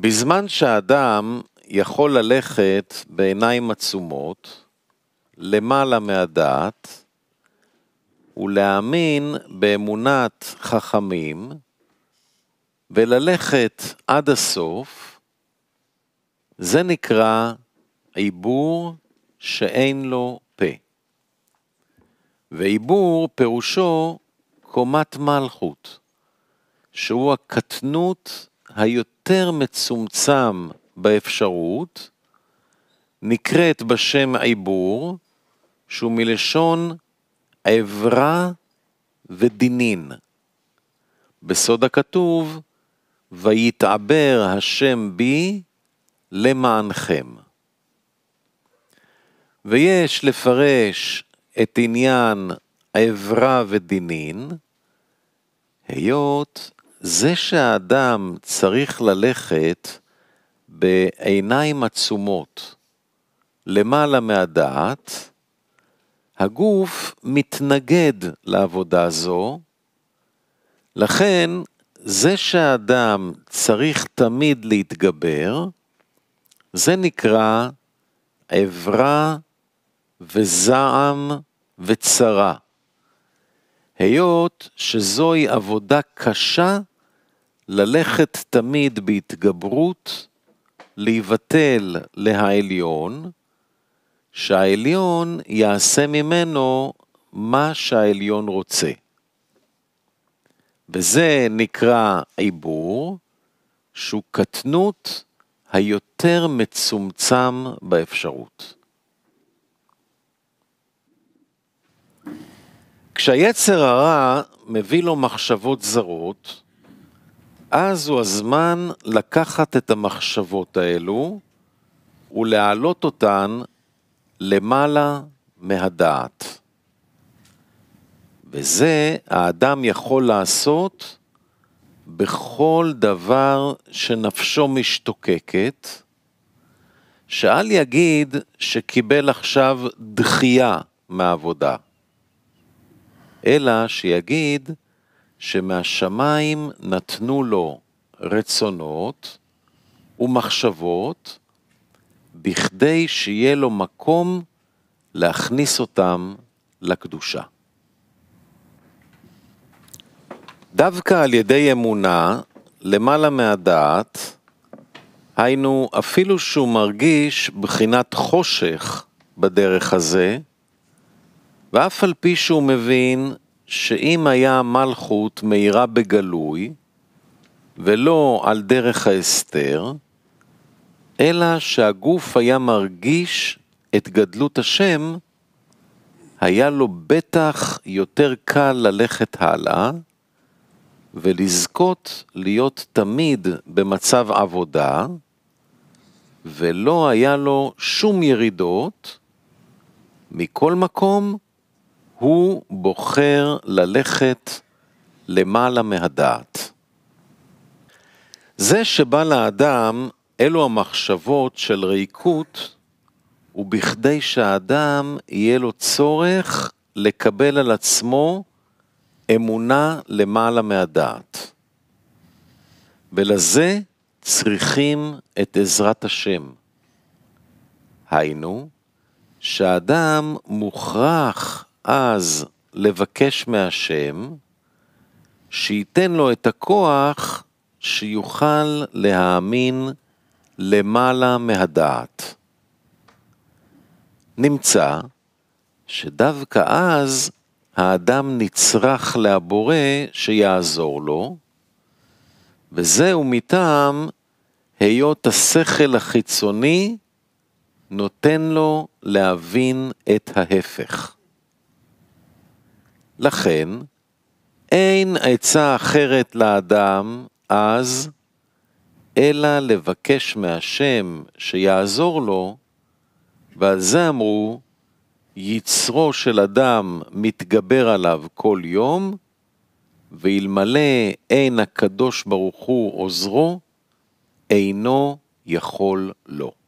בזמן שאדם יכול ללכת בעיניים עצומות למעלה מהדעת ולהאמין באמונת חכמים וללכת עד הסוף, זה נקרא עיבור שאין לו פה. ועיבור פירושו קומת מלכות, שהוא הקטנות היותר מצומצם באפשרות נקראת בשם עיבור, שהוא מלשון עברה ודינין. בסוד הכתוב, ויתעבר השם בי למענכם. ויש לפרש את עניין עברה ודינין, היות זה שהאדם צריך ללכת בעיניים עצומות למעלה מהדעת, הגוף מתנגד לעבודה זו, לכן זה שהאדם צריך תמיד להתגבר, זה נקרא עברה וזעם וצרה. היות שזוהי עבודה קשה ללכת תמיד בהתגברות, להיבטל להעליון, שהעליון יעשה ממנו מה שהעליון רוצה. וזה נקרא עיבור, שהוא קטנות היותר מצומצם באפשרות. כשהיצר הרע מביא לו מחשבות זרות, אז הוא הזמן לקחת את המחשבות האלו ולהעלות אותן למעלה מהדעת. וזה האדם יכול לעשות בכל דבר שנפשו משתוקקת, שאל יגיד שקיבל עכשיו דחייה מהעבודה, אלא שיגיד שמהשמיים נתנו לו רצונות ומחשבות, בכדי שיהיה לו מקום להכניס אותם לקדושה. דווקא על ידי אמונה, למעלה מהדעת, היינו אפילו שהוא מרגיש בחינת חושך בדרך הזה, ואף על פי שהוא מבין שאם היה מלכות מאירה בגלוי, ולא על דרך ההסתר, אלא שהגוף היה מרגיש את גדלות השם, היה לו בטח יותר קל ללכת הלאה ולזכות להיות תמיד במצב עבודה, ולא היה לו שום ירידות, מכל מקום, הוא בוחר ללכת למעלה מהדעת. זה שבא לאדם אלו המחשבות של ריקות, ובכדי שהאדם יהיה לו צורך לקבל על עצמו אמונה למעלה מהדעת. ולזה צריכים את עזרת השם. היינו, שהאדם מוכרח אז לבקש מהשם שייתן לו את הכוח שיוכל להאמין למעלה מהדעת. נמצא שדווקא אז האדם נצרך להבורא שיעזור לו, וזהו מטעם היות השכל החיצוני נותן לו להבין את ההפך. לכן, אין עצה אחרת לאדם אז, אלא לבקש מהשם שיעזור לו, ועל זה אמרו, יצרו של אדם מתגבר עליו כל יום, ואלמלא אין הקדוש ברוך הוא עוזרו, אינו יכול לו.